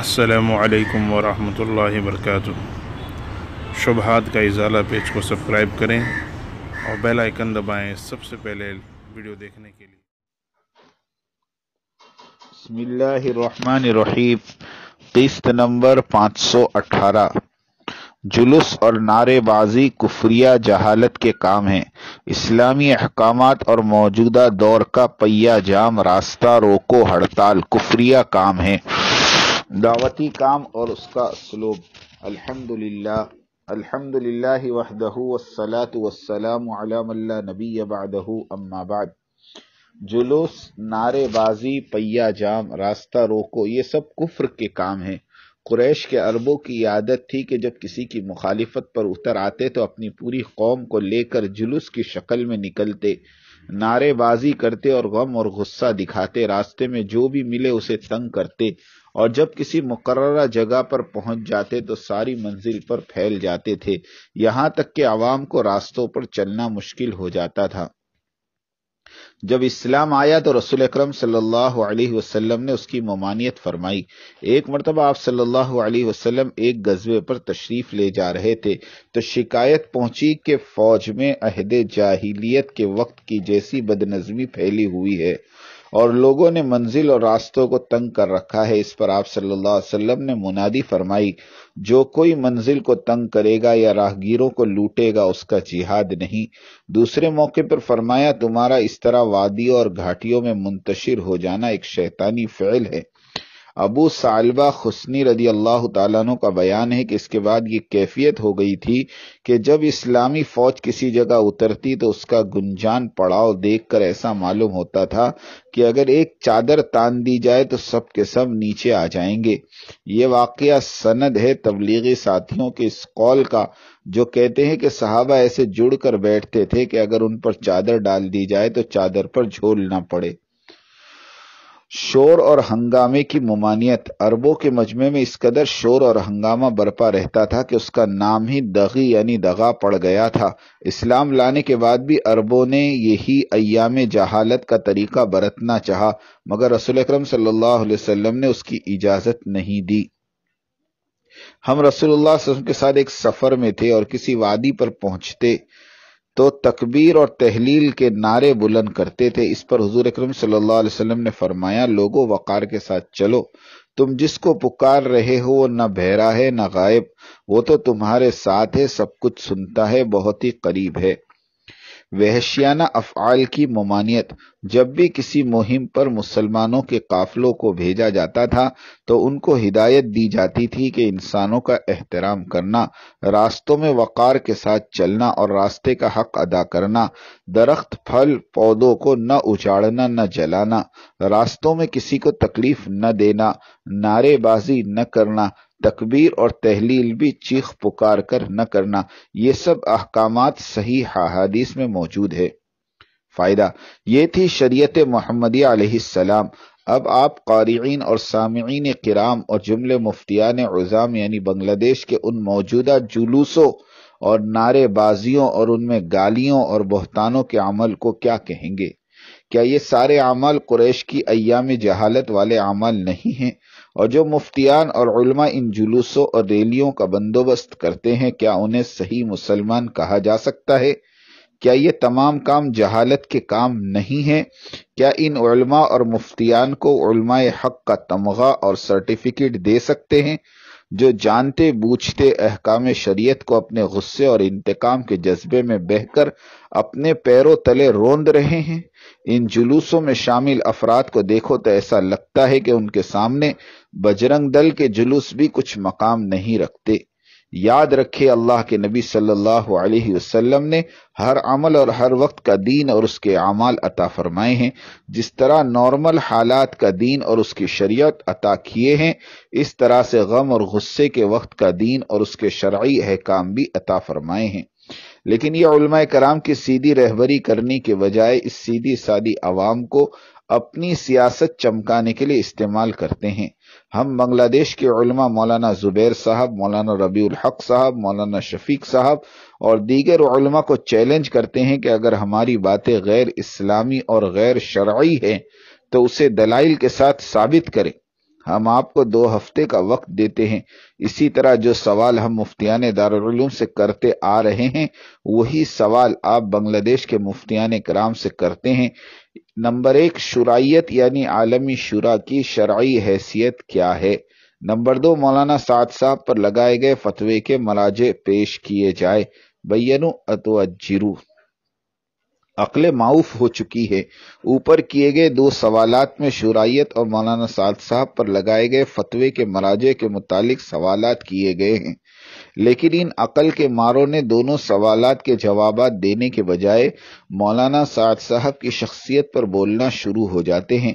السلام علیکم ورحمۃ اللہ وبرکاتہ شبہات کا ازالہ پیج کو سبسکرائب کریں اور بیل آئیکن دبائیں سب سے پہلے ویڈیو دیکھنے کے لیے بسم اللہ الرحمن الرحیم قیست نمبر پانچ سو اٹھارہ جلوس اور نعرے بازی کفریہ جہالت کے کام ہیں اسلامی احکامات اور موجودہ دور کا پیہ جام راستہ روکو ہڑتال کفریہ کام ہیں دعوتی کام اور اس کا اسلوب الحمد للہ الحمد للہ راستہ روکو یہ سب کفر کے کام ہیں قریش کے عربوں کی عادت تھی کہ جب کسی کی مخالفت پر اتر آتے تو اپنی پوری قوم کو لے کر جلوس کی شکل میں نکلتے نعرے بازی کرتے اور غم اور غصہ دکھاتے راستے میں جو بھی ملے اسے تنگ کرتے اور جب کسی مقررہ جگہ پر پہنچ جاتے تو ساری منزل پر پھیل جاتے تھے یہاں تک کہ عوام کو راستوں پر چلنا مشکل ہو جاتا تھا جب اسلام آیا تو رسول اکرم صلی اللہ علیہ وسلم نے اس کی ممانیت فرمائی ایک مرتبہ آپ صلی اللہ علیہ وسلم ایک گزوے پر تشریف لے جا رہے تھے تو شکایت پہنچی کہ فوج میں عہد جاہلیت کے وقت کی جیسی بدنظمی پھیلی ہوئی ہے اور لوگوں نے منزل اور راستوں کو تنگ کر رکھا ہے اس پر آپ صلی اللہ علیہ وسلم نے منادی فرمائی جو کوئی منزل کو تنگ کرے گا یا راہگیروں کو لوٹے گا اس کا جہاد نہیں دوسرے موقع پر فرمایا تمہارا اس طرح وادیوں اور گھاٹیوں میں منتشر ہو جانا ایک شیطانی فعل ہے ابو سالبہ خسنی رضی اللہ تعالیٰ عنہ کا بیان ہے کہ اس کے بعد یہ کیفیت ہو گئی تھی کہ جب اسلامی فوج کسی جگہ اترتی تو اس کا گنجان پڑاؤ دیکھ کر ایسا معلوم ہوتا تھا کہ اگر ایک چادر تان دی جائے تو سب کے سب نیچے آ جائیں گے یہ واقعہ سند ہے تبلیغی ساتھیوں کے اس قول کا جو کہتے ہیں کہ صحابہ ایسے جڑ کر بیٹھتے تھے کہ اگر ان پر چادر ڈال دی جائے تو چادر پر جھولنا پڑے شور اور ہنگامے کی ممانیت عربوں کے مجمع میں اس قدر شور اور ہنگامہ برپا رہتا تھا کہ اس کا نام ہی دغی یعنی دغا پڑ گیا تھا اسلام لانے کے بعد بھی عربوں نے یہی ایام جہالت کا طریقہ برتنا چاہا مگر رسول اکرم صلی اللہ علیہ وسلم نے اس کی اجازت نہیں دی ہم رسول اللہ صلی اللہ علیہ وسلم کے ساتھ ایک سفر میں تھے اور کسی وادی پر پہنچتے تو تکبیر اور تحلیل کے نعرے بلند کرتے تھے اس پر حضور اکرم صلی اللہ علیہ وسلم نے فرمایا لوگو وقار کے ساتھ چلو تم جس کو پکار رہے ہو وہ نہ بہرا ہے نہ غائب وہ تو تمہارے ساتھ ہے سب کچھ سنتا ہے بہت ہی قریب ہے وحشیانہ افعال کی ممانیت جب بھی کسی مہم پر مسلمانوں کے قافلوں کو بھیجا جاتا تھا تو ان کو ہدایت دی جاتی تھی کہ انسانوں کا احترام کرنا راستوں میں وقار کے ساتھ چلنا اور راستے کا حق ادا کرنا درخت پھل پودوں کو نہ اچاڑنا نہ جلانا راستوں میں کسی کو تکلیف نہ دینا نعرے بازی نہ کرنا تکبیر اور تحلیل بھی چیخ پکار کر نہ کرنا یہ سب احکامات صحیح میں موجود ہے فائدہ یہ تھی شریعت محمدیہ علیہ السلام اب آپ قارئین اور سامعین کرام جملے مفتیان عظام یعنی بنگلہ دیش کے ان موجودہ جلوسوں اور نعرے بازیوں اور ان میں گالیوں اور بہتانوں کے عمل کو کیا کہیں گے کیا یہ سارے اعمال قریش کی ایام جہالت والے اعمال نہیں ہیں اور جو مفتیان اور علماء ان جلوسوں اور ریلیوں کا بندوبست کرتے ہیں کیا انہیں صحیح مسلمان کہا جا سکتا ہے کیا یہ تمام کام جہالت کے کام نہیں ہیں کیا ان علماء اور مفتیان کو علماء حق کا تمغہ اور سرٹیفکیٹ دے سکتے ہیں جو جانتے بوجھتے احکام شریعت کو اپنے غصے اور انتقام کے جذبے میں بہہ کر اپنے پیروں تلے روند رہے ہیں ان جلوسوں میں شامل افراد کو دیکھو تو ایسا لگتا ہے کہ ان کے سامنے بجرنگ دل کے جلوس بھی کچھ مقام نہیں رکھتے یاد رکھے اللہ کے نبی صلی اللہ علیہ وسلم نے ہر عمل اور ہر وقت کا دین اور اس کے اعمال عطا فرمائے ہیں جس طرح نارمل حالات کا دین اور اس کی شریعت عطا کیے ہیں اس طرح سے غم اور غصے کے وقت کا دین اور اس کے شرعی احکام بھی عطا فرمائے ہیں لیکن یہ علماء کرام کی سیدھی رہبری کرنے کے بجائے اس سیدھی سادی عوام کو اپنی سیاست چمکانے کے لیے استعمال کرتے ہیں ہم بنگلہ دیش کے علماء مولانا زبیر صاحب مولانا ربیع الحق صاحب مولانا شفیق صاحب اور دیگر علماء کو چیلنج کرتے ہیں کہ اگر ہماری باتیں غیر اسلامی اور غیر شرعی ہیں تو اسے دلائل کے ساتھ ثابت کریں ہم آپ کو دو ہفتے کا وقت دیتے ہیں اسی طرح جو سوال ہم مفتیان دارالعلوم سے کرتے آ رہے ہیں وہی سوال آپ بنگلہ دیش کے مفتیان کرام سے کرتے ہیں نمبر ایک شرائط یعنی عالمی شورا کی شرعی حیثیت کیا ہے نمبر دو مولانا سعد صاحب پر لگائے گئے فتوے کے مراجع پیش کیے جائے بینو اتو اتوجرو عقل معاف ہو چکی ہے اوپر کیے گئے دو سوالات میں شرائط اور مولانا سعد صاحب پر لگائے گئے فتوے کے مراجع کے متعلق سوالات کیے گئے ہیں لیکن ان عقل کے ماروں نے دونوں سوالات کے جوابات دینے کے بجائے مولانا سعد صاحب کی شخصیت پر بولنا شروع ہو جاتے ہیں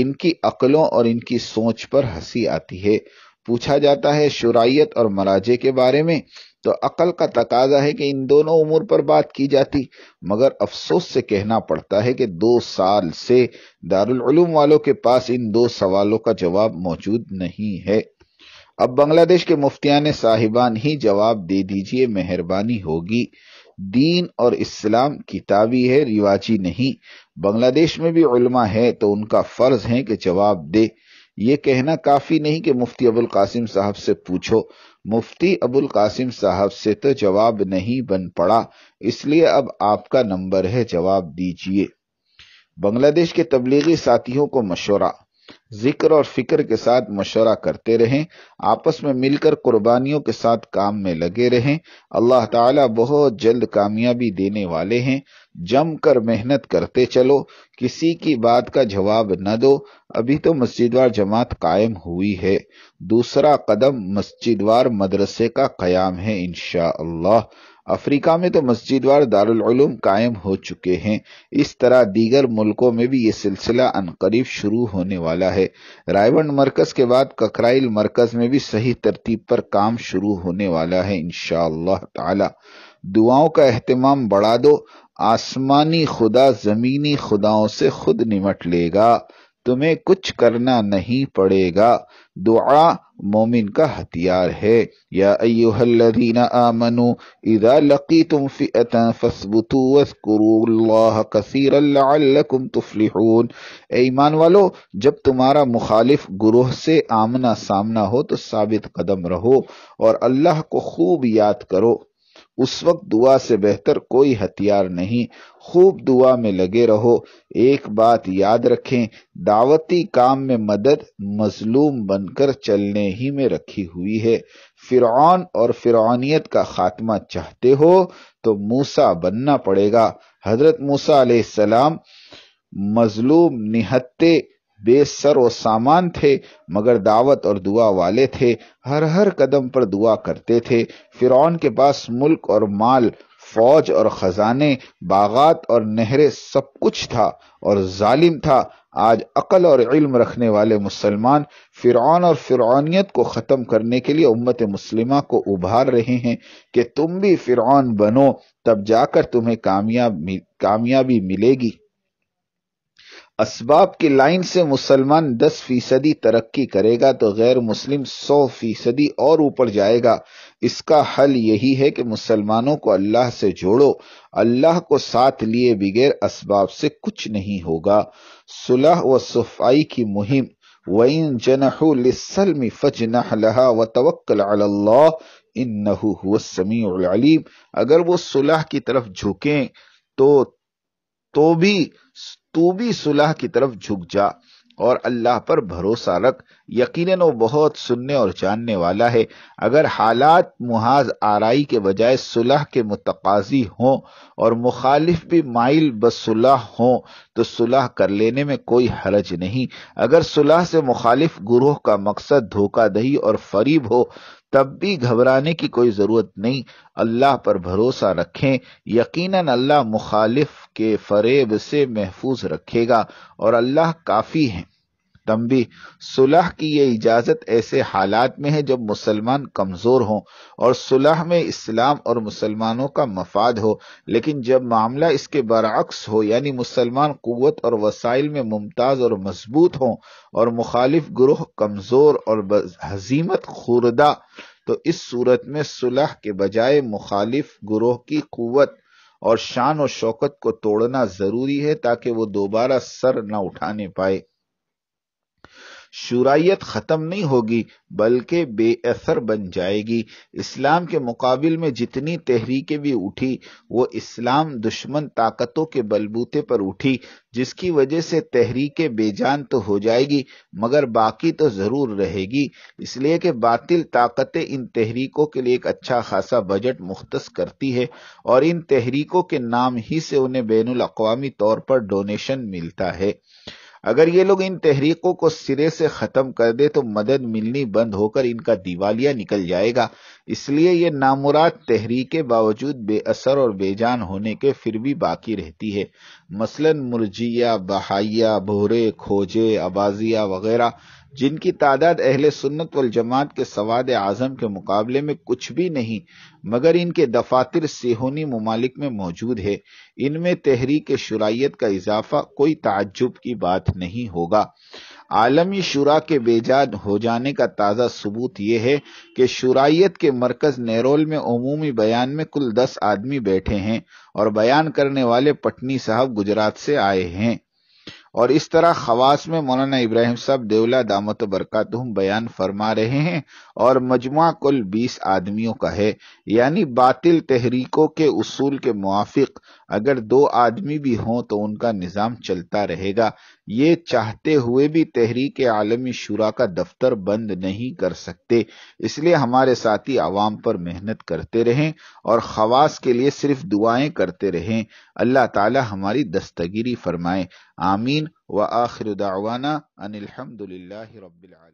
ان کی عقلوں اور ان کی سوچ پر ہنسی آتی ہے پوچھا جاتا ہے شرائط اور مراجے کے بارے میں تو عقل کا تقاضا ہے کہ ان دونوں عمر پر بات کی جاتی مگر افسوس سے کہنا پڑتا ہے کہ دو سال سے دارالعلوم والوں کے پاس ان دو سوالوں کا جواب موجود نہیں ہے اب بنگلہ دیش کے مفتیان صاحبان ہی جواب دے دیجئے مہربانی ہوگی دین اور اسلام کتابی ہے رواجی نہیں بنگلہ دیش میں بھی علماء ہے تو ان کا فرض ہے کہ جواب دے یہ کہنا کافی نہیں کہ مفتی ابوالقاسم صاحب سے پوچھو مفتی ابوالقاسم صاحب سے تو جواب نہیں بن پڑا اس لیے اب آپ کا نمبر ہے جواب دیجئے بنگلہ دیش کے تبلیغی ساتھیوں کو مشورہ ذکر اور فکر کے ساتھ مشورہ کرتے رہیں آپس میں مل کر قربانیوں کے ساتھ کام میں لگے رہیں اللہ تعالیٰ بہت جلد کامیابی دینے والے ہیں جم کر محنت کرتے چلو کسی کی بات کا جواب نہ دو ابھی تو مسجد وار جماعت قائم ہوئی ہے دوسرا قدم مسجد وار مدرسے کا قیام ہے انشاءاللہ اللہ افریقہ میں تو مسجد دارالعلوم قائم ہو چکے ہیں اس طرح دیگر ملکوں میں بھی یہ سلسلہ شروع ہونے والا ہے مرکز کے بعد ککرائل مرکز میں بھی صحیح ترتیب پر کام شروع ہونے والا ہے انشاءاللہ تعالی دعاؤں کا اہتمام بڑھا دو آسمانی خدا زمینی خداؤں سے خود نمٹ لے گا تمہیں کچھ کرنا نہیں پڑے گا دعا مومن کا ہتھیار ہے یا ایوہ الذین آمنوا اذا لقیتم فئتا فثبتوا واذکروا اللہ کثیرا لعلکم تفلحون اے ایمان والو جب تمہارا مخالف گروہ سے آمنا سامنا ہو تو ثابت قدم رہو اور اللہ کو خوب یاد کرو اس وقت دعا سے بہتر کوئی ہتھیار نہیں خوب دعا میں لگے رہو ایک بات یاد رکھیں دعوتی کام میں مدد مظلوم بن کر چلنے ہی میں رکھی ہوئی ہے فرعون اور فرعونیت کا خاتمہ چاہتے ہو تو موسا بننا پڑے گا حضرت موسا علیہ السلام مظلوم نہتے بے سر و سامان تھے مگر دعوت اور دعا والے تھے ہر ہر قدم پر دعا کرتے تھے فرعون کے پاس ملک اور مال فوج اور خزانے باغات اور نہرے سب کچھ تھا اور ظالم تھا آج عقل اور علم رکھنے والے مسلمان فرعون اور فرعونیت کو ختم کرنے کے لیے امت مسلمہ کو ابھار رہے ہیں کہ تم بھی فرعون بنو تب جا کر تمہیں کامیاب کامیابی ملے گی اسباب کی لائن سے مسلمان دس فیصدی ترقی کرے گا تو غیر مسلم سو فیصدی اور اوپر جائے گا اس کا حل یہی ہے کہ مسلمانوں کو اللہ سے جوڑو اللہ کو ساتھ لیے بغیر اسباب سے کچھ نہیں ہوگا صلح و صفائی کی مہم وَإِن جَنَحُوا لِلسَّلْمِ فَجْنَحْ لَهَا وَتَوَكَّلْ عَلَى اللَّهِ إِنَّهُ هُوَ السَّمِيعُ الْعَلِيمِ اگر وہ صلح کی طرف جھکیں تو تو بھی تو بھی صلح کی طرف جھک جا اور اللہ پر بھروسہ رکھ یقیناً وہ بہت سننے اور جاننے والا ہے اگر حالات محاذ آرائی کے بجائے صلح کے متقاضی ہوں اور مخالف بھی مائل بس صلح ہوں تو صلح کر لینے میں کوئی حرج نہیں اگر صلح سے مخالف گروہ کا مقصد دھوکہ دہی اور فریب ہو تب بھی گھبرانے کی کوئی ضرورت نہیں اللہ پر بھروسہ رکھیں یقیناً اللہ مخالف کے فریب سے محفوظ رکھے گا اور اللہ کافی ہیں تمبی صلح کی یہ اجازت ایسے حالات میں ہے جب مسلمان کمزور ہوں اور صلح میں اسلام اور مسلمانوں کا مفاد ہو لیکن جب معاملہ اس کے برعکس ہو یعنی مسلمان قوت اور وسائل میں ممتاز اور مضبوط ہوں اور مخالف گروہ کمزور اور حضیمت خوردہ تو اس صورت میں صلح کے بجائے مخالف گروہ کی قوت اور شان و شوکت کو توڑنا ضروری ہے تاکہ وہ دوبارہ سر نہ اٹھانے پائے شورائیت ختم نہیں ہوگی بلکہ بے اثر بن جائے گی اسلام کے مقابل میں جتنی تحریکیں بھی اٹھی وہ اسلام دشمن طاقتوں کے بلبوتے پر اٹھی جس کی وجہ سے تحریکیں بے جان تو ہو جائے گی مگر باقی تو ضرور رہے گی اس لیے کہ باطل طاقتیں ان تحریکوں کے لیے ایک اچھا خاصا بجٹ مختص کرتی ہے اور ان تحریکوں کے نام ہی سے انہیں بین الاقوامی طور پر ڈونیشن ملتا ہے اگر یہ لوگ ان تحریکوں کو سرے سے ختم کر دے تو مدد ملنی بند ہو کر ان کا دیوالیہ نکل جائے گا اس لیے یہ نامراد تحریکیں باوجود بے اثر اور بے جان ہونے کے پھر بھی باقی رہتی ہے مثلا مرجیہ بہائیہ بھورے کھوجے آبازیہ وغیرہ جن کی تعداد اہل سنت والجماعت کے سواد اعظم کے مقابلے میں کچھ بھی نہیں مگر ان کے دفاتر سیہونی ممالک میں موجود ہے ان میں تحریک شرائط کا اضافہ کوئی تعجب کی بات نہیں ہوگا عالمی شورا کے بیجاد ہو جانے کا تازہ ثبوت یہ ہے کہ شرائط کے مرکز نیرول میں عمومی بیان میں کل دس آدمی بیٹھے ہیں اور بیان کرنے والے پٹنی صاحب گجرات سے آئے ہیں اور اس طرح خواص میں مولانا ابراہیم صاحب دیولہ دامت برکات بیان فرما رہے ہیں اور مجموعہ کل بیس آدمیوں کا ہے یعنی باطل تحریکوں کے اصول کے موافق اگر دو آدمی بھی ہوں تو ان کا نظام چلتا رہے گا یہ چاہتے ہوئے بھی تحریک عالمی شورا کا دفتر بند نہیں کر سکتے اس لیے ہمارے ساتھی عوام پر محنت کرتے رہیں اور خواص کے لیے صرف دعائیں کرتے رہیں اللہ تعالی ہماری دستگیری فرمائے آمین و الحمدللہ رب الم